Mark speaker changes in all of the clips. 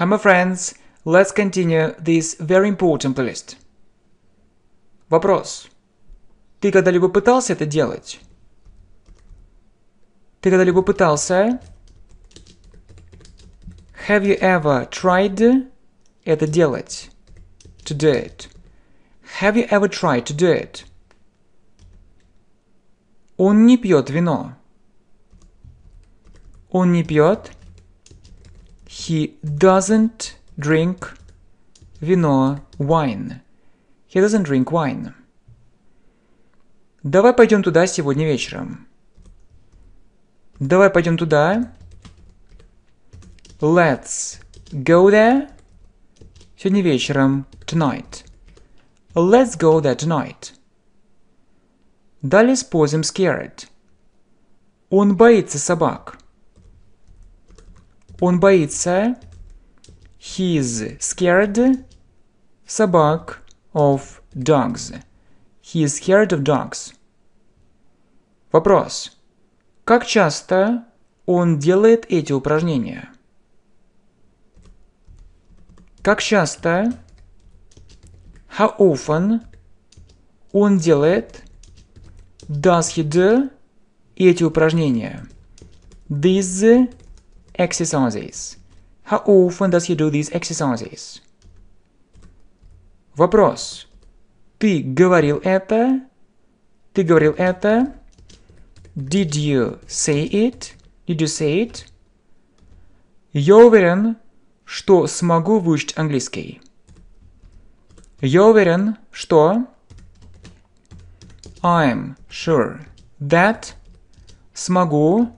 Speaker 1: Hi my friends, let's continue this very important list. Вопрос. Ты когда-либо пытался это делать? Ты когда-либо пытался? Have you ever tried это делать? To do it. Have you ever tried to do it? Он не пьет вино. Он не пьет He doesn't drink вино, wine. He doesn't drink wine. Давай пойдем туда сегодня вечером. Давай пойдем туда. Let's go there сегодня вечером, tonight. Let's go there tonight. Далее используем scared. Он боится собак. Он боится. is scared собак of dogs. He is scared of dogs. Вопрос. Как часто он делает эти упражнения? Как часто how often он делает does he do эти упражнения? These exercises. How often does he do these exercises? Вопрос. Ты говорил это? Ты говорил это? Did you say it? Did you say it? Я уверен, что смогу выучить английский. Я уверен, что... I'm sure that смогу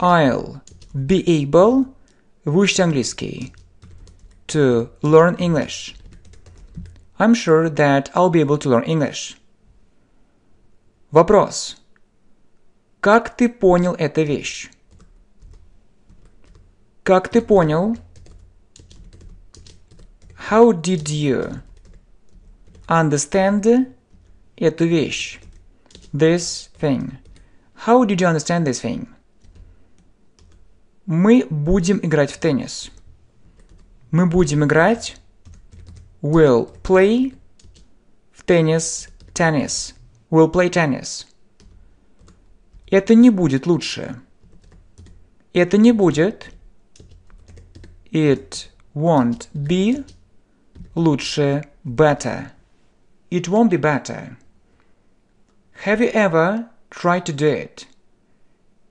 Speaker 1: I'll be able выучить английский. To learn English. I'm sure that I'll be able to learn English. Вопрос. Как ты понял эту вещь? Как ты понял? How did you understand эту вещь? This thing. How did you understand this thing? Мы будем играть в теннис. Мы будем играть will play в теннис tennis. Will play tennis. Это не будет лучше. Это не будет. It won't be лучше better. It won't be better. Have you ever tried to do it?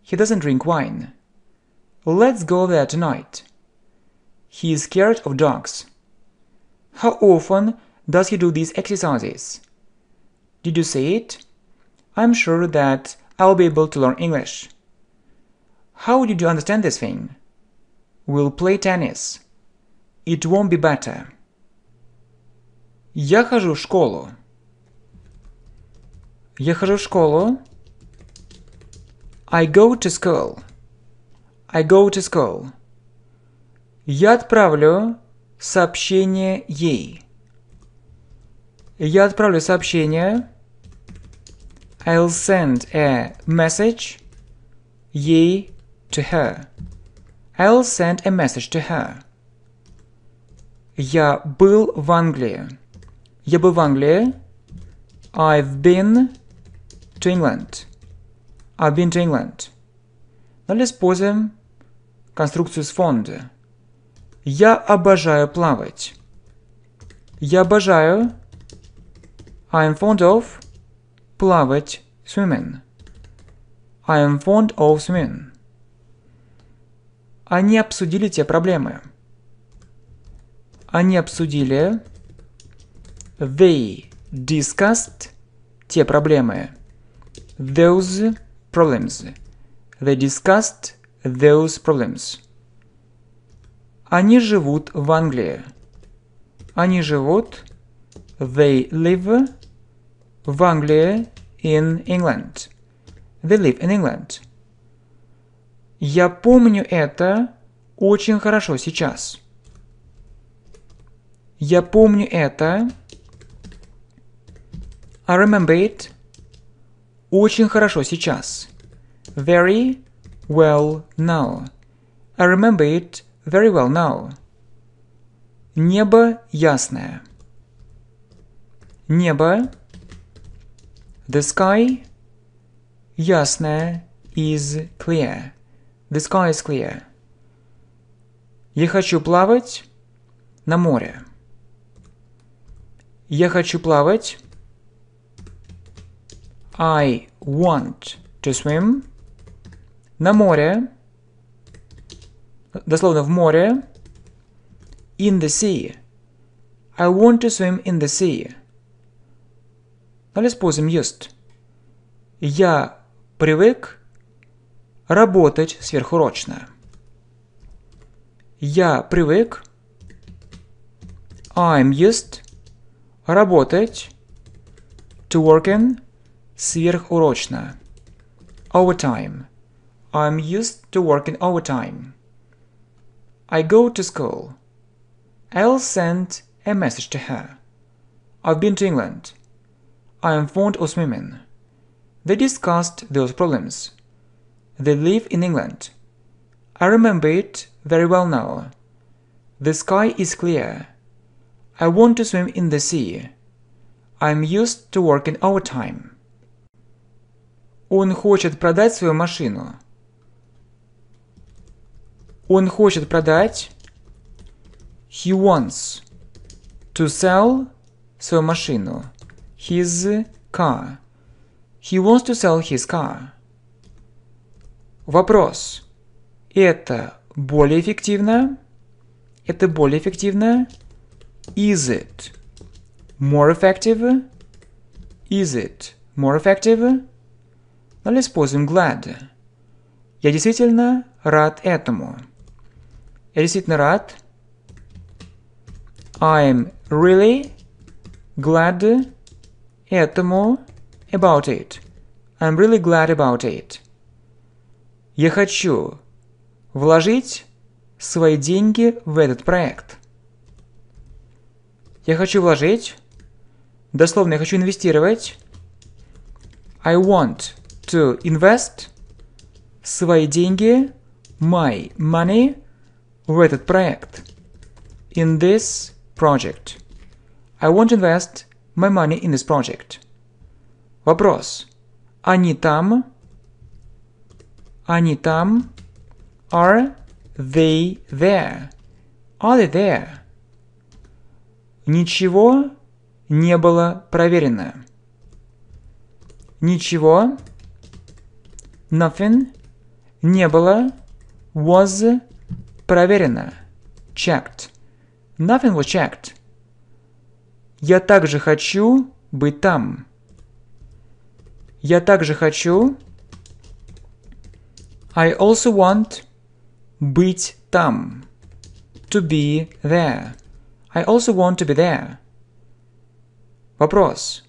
Speaker 1: He doesn't drink wine. Let's go there tonight. He is scared of dogs. How often does he do these exercises? Did you say it? I'm sure that I'll be able to learn English. How did you understand this thing? We'll play tennis. It won't be better. Я хожу в школу. Я хожу в школу. I go to school. I go to school. Я отправлю сообщение ей. Я отправлю сообщение. I'll send a message ей to her. I'll send a message to her. Я был в Англии. Я был в Англии. I've been to England. I've been to England. Но используем конструкцию с фонды. Я обожаю плавать. Я обожаю I am fond of плавать swimming. I am fond of swimming. Они обсудили те проблемы. Они обсудили They discussed те проблемы. Those problems. They discussed those problems. Они живут в Англии. Они живут they live в Англии in England. They live in England. Я помню это очень хорошо сейчас. Я помню это. I remember it очень хорошо сейчас. Very well now. I remember it very well now. Небо ясное. Небо The sky ясное is clear. The sky is clear. Я хочу плавать на море. Я хочу плавать. I want to swim на море, дословно в море, in the sea. I want to swim in the sea. Далее используем used. Я привык работать сверхурочно. Я привык I'm used работать to working сверхурочно overtime. I'm used to working overtime. I go to school. I'll send a message to her. I've been to England. I am fond of swimming. They discussed those problems. They live in England. I remember it very well now. The sky is clear. I want to swim in the sea. I'm used to working overtime. Он хочет продать свою машину. Он хочет продать. He wants to sell свою машину. His car. He wants to sell his car. Вопрос. Это более эффективно? Это более эффективно? Is it more effective? Is it more effective? Далее ну, используем glad. Я действительно рад этому. Я действительно рад. I'm really glad этому about it. I'm really glad about it. Я хочу вложить свои деньги в этот проект. Я хочу вложить, дословно я хочу инвестировать. I want to invest свои деньги, my money в этот проект. In this project. I won't invest my money in this project. Вопрос. Они там? Они там? Are they there? Are they there? Ничего не было проверено. Ничего. Nothing. Не было. Was Проверено. Checked. Nothing was checked. Я также хочу быть там. Я также хочу. I also want быть там. To be there. I also want to be there. Вопрос.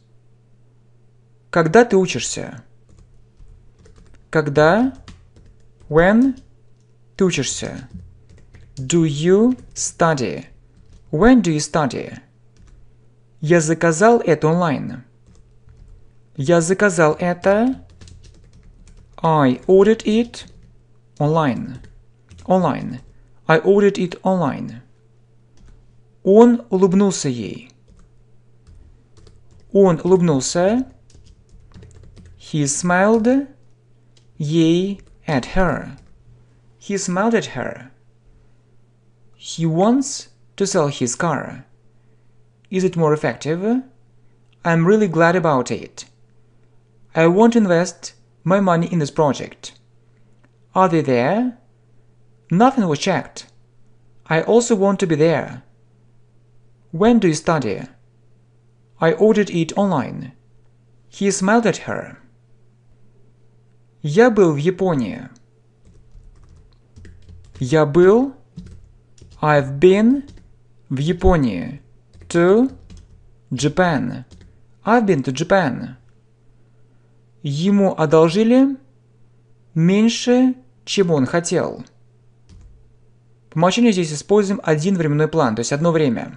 Speaker 1: Когда ты учишься? Когда? When? Ты учишься? Do you study? When do you study? Я заказал это онлайн. Я заказал это. I ordered it online. Online. I ordered it online. Он улыбнулся ей. Он улыбнулся. He smiled. Ей at her. He smiled at her. He wants to sell his car. Is it more effective? I'm really glad about it. I won't invest my money in this project. Are they there? Nothing was checked. I also want to be there. When do you study? I ordered it online. He smiled at her. Я был в Японии. Я был I've been в Японии. To Japan. I've been to Japan. Ему одолжили меньше, чем он хотел. По умолчанию здесь используем один временной план, то есть одно время.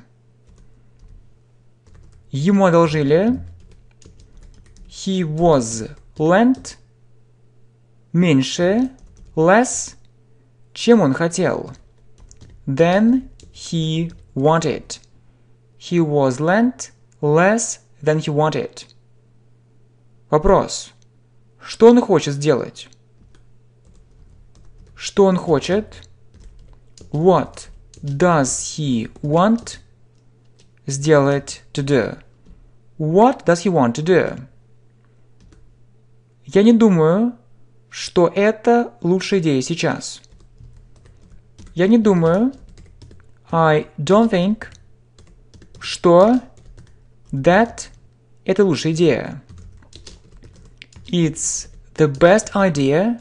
Speaker 1: Ему одолжили. He was lent. Меньше. Less. Чем он хотел than he wanted. He was lent less than he wanted. Вопрос. Что он хочет сделать? Что он хочет? What does he want? Сделать to do. What does he want to do? Я не думаю, что это лучшая идея сейчас. Я не думаю. I don't think, что that – это лучшая идея. It's the best idea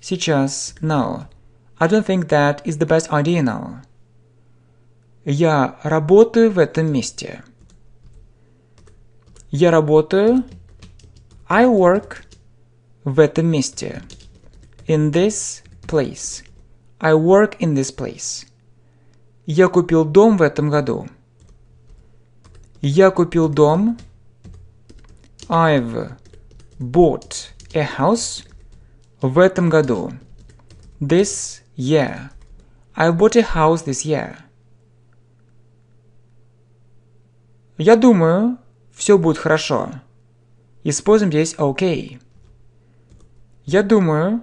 Speaker 1: сейчас, now. I don't think that is the best idea now. Я работаю в этом месте. Я работаю. I work в этом месте. In this place. I work in this place. Я купил дом в этом году. Я купил дом. I've bought a house в этом году. This year. I bought a house this year. Я думаю, все будет хорошо. Используем здесь OK. Я думаю,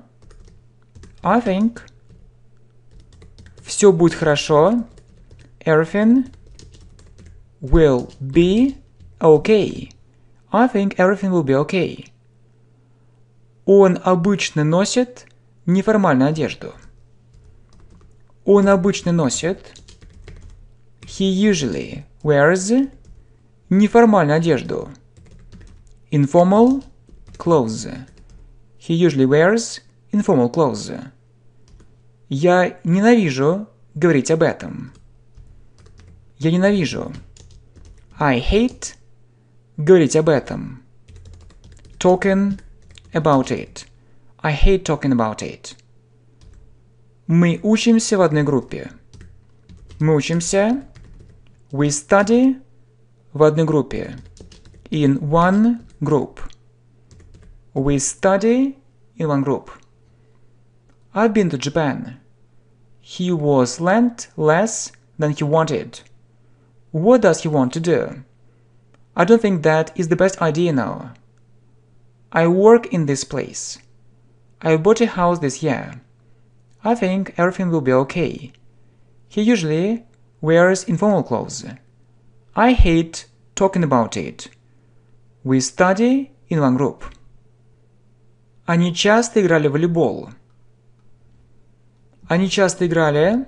Speaker 1: I think все будет хорошо. Everything will be okay. I think everything will be okay. Он обычно носит неформальную одежду. Он обычно носит He usually wears неформальную одежду. Informal clothes. He usually wears informal clothes. Я ненавижу говорить об этом. Я ненавижу. I hate говорить об этом. Talking about it. I hate talking about it. Мы учимся в одной группе. Мы учимся. We study в одной группе. In one group. We study in one group. I've been to Japan. He was lent less than he wanted. What does he want to do? I don't think that is the best idea now. I work in this place. I bought a house this year. I think everything will be okay. He usually wears informal clothes. I hate talking about it. We study in one group. Они часто играли в волейбол. Они часто играли.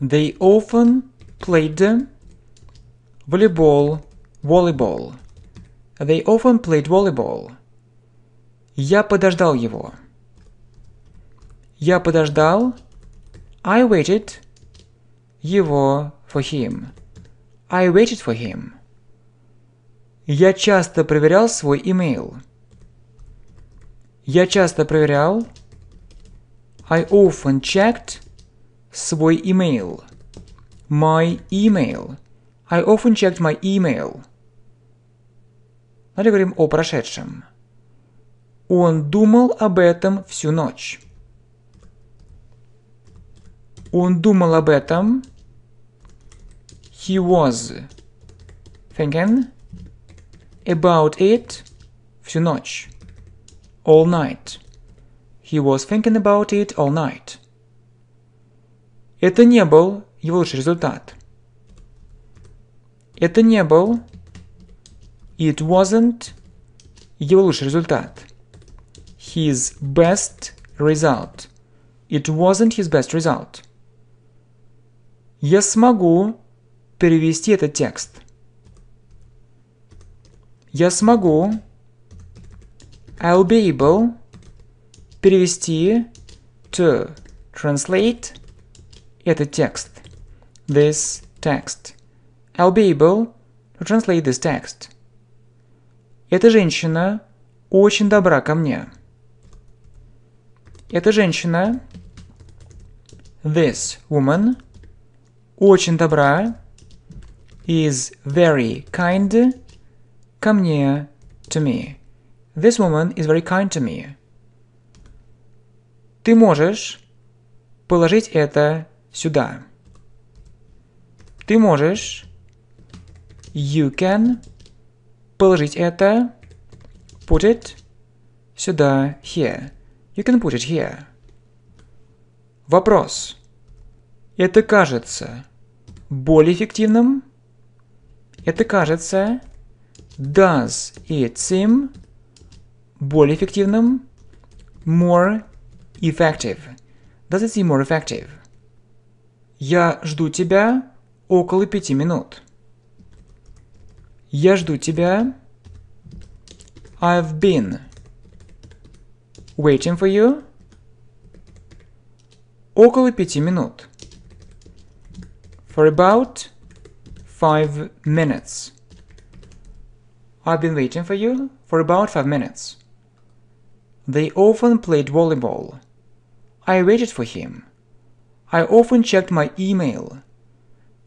Speaker 1: They often played volleyball, volleyball. They often played volleyball. Я подождал его. Я подождал. I waited его for him. I waited for him. Я часто проверял свой email. Я часто проверял I often checked свой email. My email. I often checked my email. Далее говорим о прошедшем. Он думал об этом всю ночь. Он думал об этом. He was thinking about it всю ночь. All night. He was thinking about it all night. Это не был его лучший результат. Это не был It wasn't его лучший результат. His best result. It wasn't his best result. Я смогу перевести этот текст. Я смогу. I'll be able перевести to translate этот текст. This text. I'll be able to translate this text. Эта женщина очень добра ко мне. Эта женщина This woman очень добра is very kind ко мне to me. This woman is very kind to me. Ты можешь положить это сюда. Ты можешь you can положить это put it сюда here. You can put it here. Вопрос. Это кажется более эффективным? Это кажется does it seem более эффективным? More Effective. Does it seem more effective? Я жду тебя около пяти минут. Я жду тебя. I've been waiting for you. Около пяти минут. For about five minutes. I've been waiting for you for about five minutes. They often played volleyball. I waited for him. I often checked my email.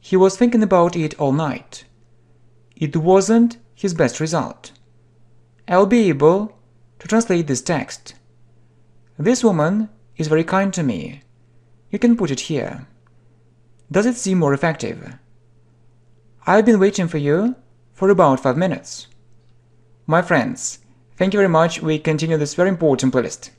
Speaker 1: He was thinking about it all night. It wasn't his best result. I'll be able to translate this text. This woman is very kind to me. You can put it here. Does it seem more effective? I've been waiting for you for about five minutes. My friends, Thank you very much, we continue this very important playlist.